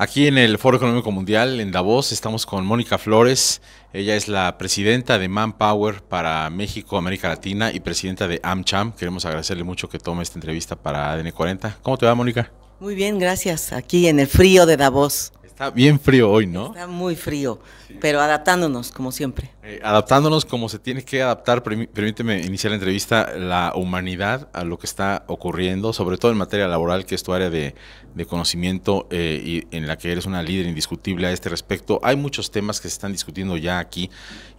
Aquí en el Foro Económico Mundial, en Davos, estamos con Mónica Flores. Ella es la presidenta de Manpower para México, América Latina y presidenta de AmCham. Queremos agradecerle mucho que tome esta entrevista para ADN40. ¿Cómo te va, Mónica? Muy bien, gracias. Aquí en el frío de Davos. Está bien frío hoy, ¿no? Está muy frío, pero adaptándonos como siempre. Eh, adaptándonos como se tiene que adaptar, permíteme iniciar la entrevista, la humanidad a lo que está ocurriendo, sobre todo en materia laboral, que es tu área de, conocimiento eh, y en la que eres una líder indiscutible a este respecto. Hay muchos temas que se están discutiendo ya aquí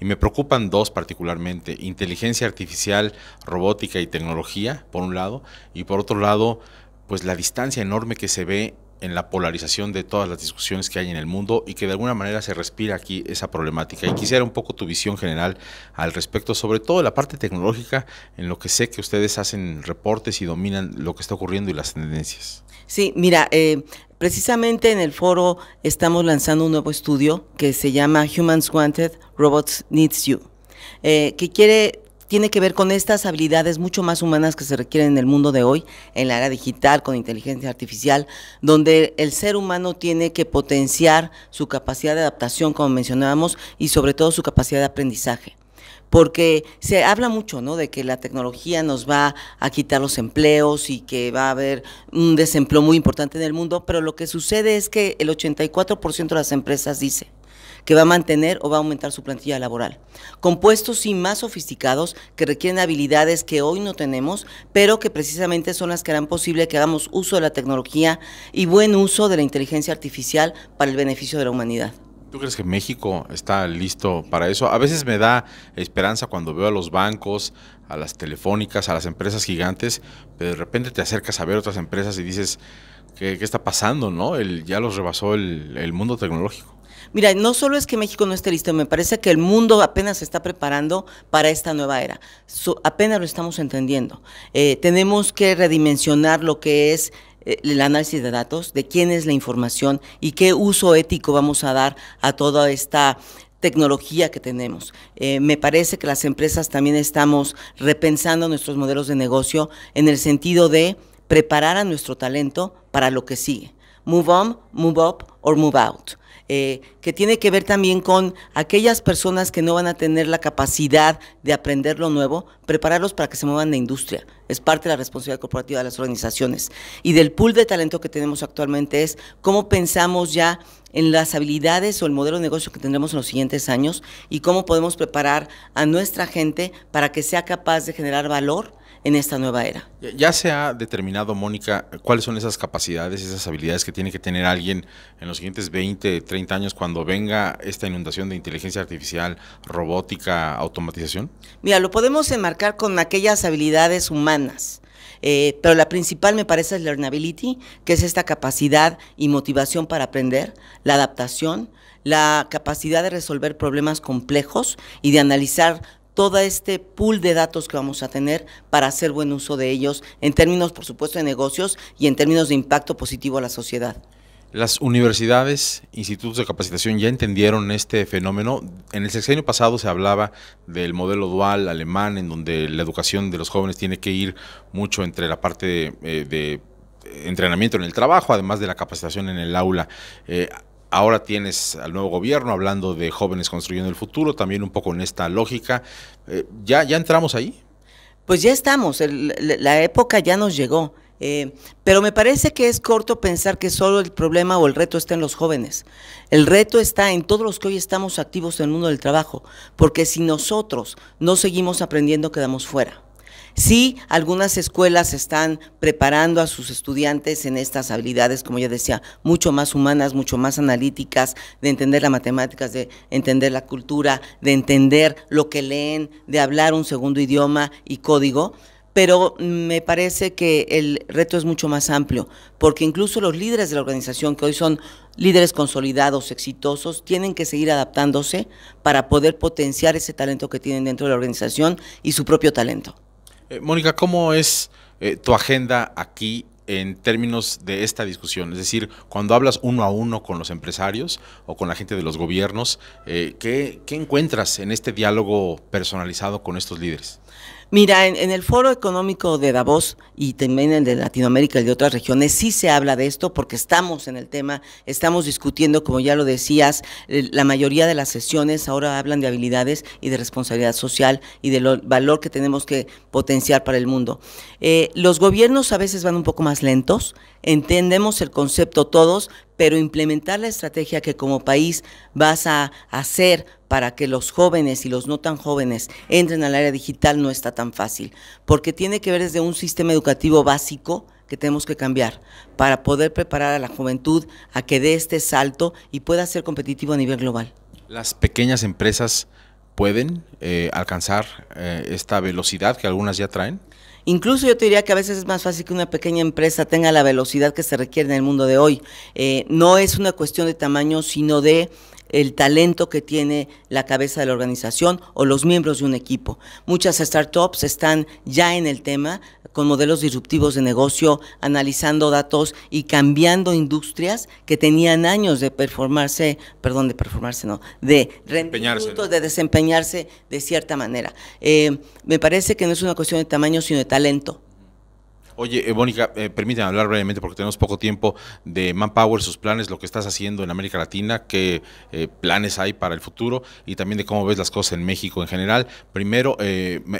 y me preocupan dos particularmente, inteligencia artificial, robótica y tecnología, por un lado, y por otro lado, pues la distancia enorme que se ve en la polarización de todas las discusiones que hay en el mundo y que de alguna manera se respira aquí esa problemática. Y quisiera un poco tu visión general al respecto, sobre todo la parte tecnológica, en lo que sé que ustedes hacen reportes y dominan lo que está ocurriendo y las tendencias. Sí, mira, eh, precisamente en el foro estamos lanzando un nuevo estudio que se llama Humans Wanted, Robots Needs You, eh, que quiere tiene que ver con estas habilidades mucho más humanas que se requieren en el mundo de hoy, en la era digital, con inteligencia artificial, donde el ser humano tiene que potenciar su capacidad de adaptación, como mencionábamos, y sobre todo su capacidad de aprendizaje porque se habla mucho, ¿no? De que la tecnología nos va a quitar los empleos y que va a haber un desempleo muy importante en el mundo, pero lo que sucede es que el 84% de las empresas dice que va a mantener o va a aumentar su plantilla laboral. Compuestos sí más sofisticados que requieren habilidades que hoy no tenemos, pero que precisamente son las que harán posible que hagamos uso de la tecnología y buen uso de la inteligencia artificial para el beneficio de la humanidad. ¿Tú crees que México está listo para eso? A veces me da esperanza cuando veo a los bancos, a las telefónicas, a las empresas gigantes, pero de repente te acercas a ver otras empresas y dices, ¿qué, está pasando? ¿no? El, ya los rebasó el mundo tecnológico. Mira, no solo es que México no esté listo, me parece que el mundo apenas se está preparando para esta nueva era. apenas lo estamos entendiendo. Eh, tenemos que redimensionar lo que es eh, el análisis de datos, de quién es la información y qué uso ético vamos a dar a toda esta tecnología que tenemos. Eh, me parece que las empresas también estamos repensando nuestros modelos de negocio en el sentido de preparar a nuestro talento para lo que sigue move on, move up or move out. Eh, que tiene que ver también con aquellas personas que no van a tener la capacidad de aprender lo nuevo, prepararlos para que se muevan de industria. Es parte de la responsabilidad corporativa de las organizaciones. Y del pool de talento que tenemos actualmente es cómo pensamos ya en las habilidades o el modelo de negocio que tendremos en los siguientes años y cómo podemos preparar a nuestra gente para que sea capaz de generar valor en esta nueva era. Ya se ha determinado, Mónica, cuáles son esas capacidades, esas habilidades que tiene que tener alguien en los siguientes 20, 30 años cuando venga esta inundación de inteligencia artificial, robótica, automatización. Mira, lo podemos enmarcar con aquellas habilidades humanas. Eh, pero la principal me parece es learnability, que es esta capacidad y motivación para aprender, la adaptación, la capacidad de resolver problemas complejos y de analizar todo este pool de datos que vamos a tener para hacer buen uso de ellos en términos, por supuesto, de negocios y en términos de impacto positivo a la sociedad. Las universidades, institutos de capacitación ya entendieron este fenómeno. En el sexenio pasado se hablaba del modelo dual alemán, en donde la educación de los jóvenes tiene que ir mucho entre la parte eh, de, entrenamiento en el trabajo, además de la capacitación en el aula. Eh, Ahora tienes al nuevo gobierno hablando de jóvenes construyendo el futuro, también un poco en esta lógica. Eh, ¿ya, ¿Ya entramos ahí? Pues ya estamos, la época ya nos llegó. Eh, pero me parece que es corto pensar que solo el problema o el reto está en los jóvenes. El reto está en todos los que hoy estamos activos en el mundo del trabajo, porque si nosotros no seguimos aprendiendo, quedamos fuera. Sí, algunas escuelas están preparando a sus estudiantes en estas habilidades, como ya decía, mucho más humanas, mucho más analíticas, de entender las matemáticas, de entender la cultura, de entender lo que leen, de hablar un segundo idioma y código pero me parece que el reto es mucho más amplio, porque incluso los líderes de la organización, que hoy son líderes consolidados, exitosos, tienen que seguir adaptándose para poder potenciar ese talento que tienen dentro de la organización y su propio talento. Eh, Mónica, ¿cómo es eh, tu agenda aquí en términos de esta discusión? Es decir, cuando hablas uno a uno con los empresarios o con la gente de los gobiernos, eh, ¿qué encuentras en este diálogo personalizado con estos líderes? Mira, en, el foro económico de Davos y también el de Latinoamérica y de otras regiones sí se habla de esto porque estamos en el tema, estamos discutiendo, como ya lo decías, la mayoría de las sesiones ahora hablan de habilidades y de responsabilidad social y del valor que tenemos que potenciar para el mundo. Eh, los gobiernos a veces van un poco más lentos, entendemos el concepto todos, pero implementar la estrategia que como país vas a hacer para que los jóvenes y los no tan jóvenes entren al área digital no está tan fácil, porque tiene que ver desde un sistema educativo básico que tenemos que cambiar para poder preparar a la juventud a que dé este salto y pueda ser competitivo a nivel global. Las pequeñas empresas pueden eh, alcanzar eh, esta velocidad que algunas ya traen? Incluso yo te diría que a veces es más fácil que una pequeña empresa tenga la velocidad que se requiere en el mundo de hoy. Eh, no es una cuestión de tamaño, sino de el talento que tiene la cabeza de la organización o los miembros de un equipo. Muchas startups están ya en el tema con modelos disruptivos de negocio, analizando datos y cambiando industrias que tenían años de performarse, perdón, de performarse, no, de desempeñarse, de desempeñarse de cierta manera. Eh, me parece que no es una cuestión de tamaño, sino de talento. Oye, eh, Bónica, Mónica, eh, permíteme hablar brevemente porque tenemos poco tiempo de Manpower, sus planes, lo que estás haciendo en América Latina, qué eh, planes hay para el futuro y también de cómo ves las cosas en México en general. Primero,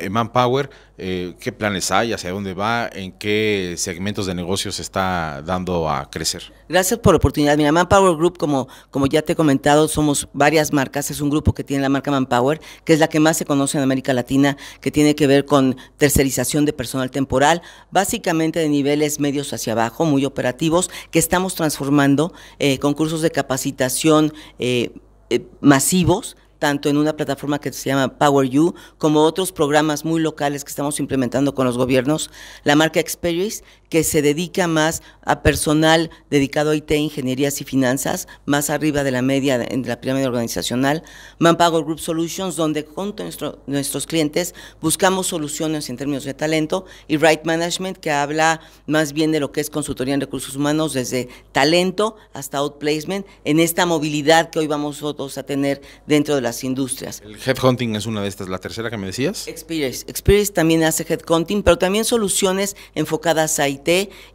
Manpower, ¿qué planes hay? ¿Hacia dónde va? ¿En qué segmentos de negocios está dando a crecer? Gracias por la oportunidad. Mira, Manpower Group, como, como ya te he comentado, somos varias marcas. Es un grupo que tiene la marca Manpower, que es la que más se conoce en América Latina, que tiene que ver con tercerización de personal temporal. Básicamente, de niveles medios hacia abajo, muy operativos, que estamos transformando concursos eh, con cursos de capacitación eh, eh, masivos tanto en una plataforma que se llama Power You como otros programas muy locales que estamos implementando con los gobiernos, la marca Experience, que se dedica más a personal dedicado a IT, ingenierías y finanzas, más arriba de la media en la pirámide organizacional, Manpower Group Solutions, donde junto a nuestros clientes buscamos soluciones en términos de talento, y Right Management, que habla más bien de lo que es consultoría en recursos humanos, desde talento hasta outplacement, en esta movilidad que hoy vamos a tener dentro de las industrias. El headhunting es una de estas, la tercera que me decías. Experience. Experience también hace headhunting, pero también soluciones enfocadas a IT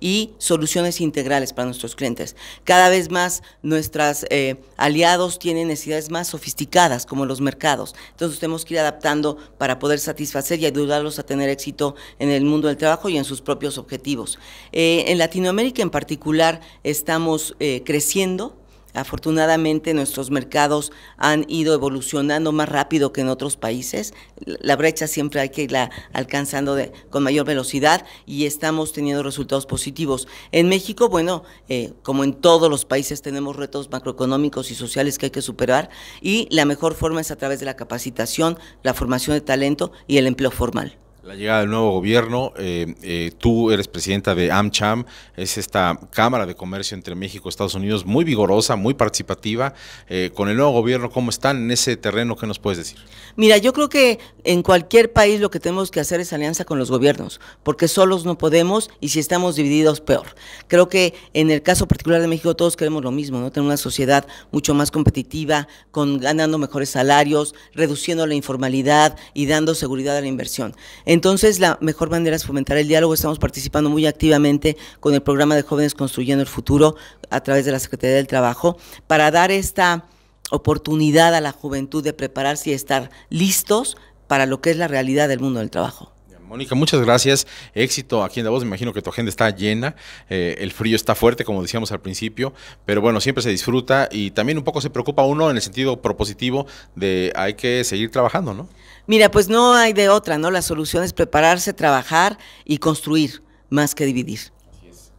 y soluciones integrales para nuestros clientes. Cada vez más nuestros eh, aliados tienen necesidades más sofisticadas, como los mercados. Entonces tenemos que ir adaptando para poder satisfacer y ayudarlos a tener éxito en el mundo del trabajo y en sus propios objetivos. Eh, en Latinoamérica en particular estamos eh, creciendo Afortunadamente nuestros mercados han ido evolucionando más rápido que en otros países. La brecha siempre hay que irla alcanzando con mayor velocidad y estamos teniendo resultados positivos. En México, bueno, eh, como en todos los países tenemos retos macroeconómicos y sociales que hay que superar y la mejor forma es a través de la capacitación, la formación de talento y el empleo formal. La llegada del nuevo gobierno, eh, eh, tú eres presidenta de AmCham, es esta Cámara de Comercio entre México y Estados Unidos, muy vigorosa, muy participativa. Eh, con el nuevo gobierno, ¿cómo están en ese terreno? ¿Qué nos puedes decir? Mira, yo creo que en cualquier país lo que tenemos que hacer es alianza con los gobiernos, porque solos no podemos y si estamos divididos, peor. Creo que en el caso particular de México todos queremos lo mismo, ¿no? Tener una sociedad mucho más competitiva, con, ganando mejores salarios, reduciendo la informalidad y dando seguridad a la inversión. Entonces, la mejor manera es fomentar el diálogo. Estamos participando muy activamente con el programa de Jóvenes Construyendo el Futuro a través de la Secretaría del Trabajo para dar esta oportunidad a la juventud de prepararse y estar listos para lo que es la realidad del mundo del trabajo. Mónica, muchas gracias. Éxito aquí en la voz. Me imagino que tu agenda está llena. Eh, el frío está fuerte, como decíamos al principio. Pero bueno, siempre se disfruta y también un poco se preocupa uno en el sentido propositivo de hay que seguir trabajando, ¿no? Mira, pues no hay de otra, ¿no? La solución es prepararse, trabajar y construir más que dividir.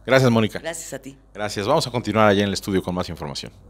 Gracias, Mónica. Gracias a ti. Gracias. Vamos a continuar allá en el estudio con más información.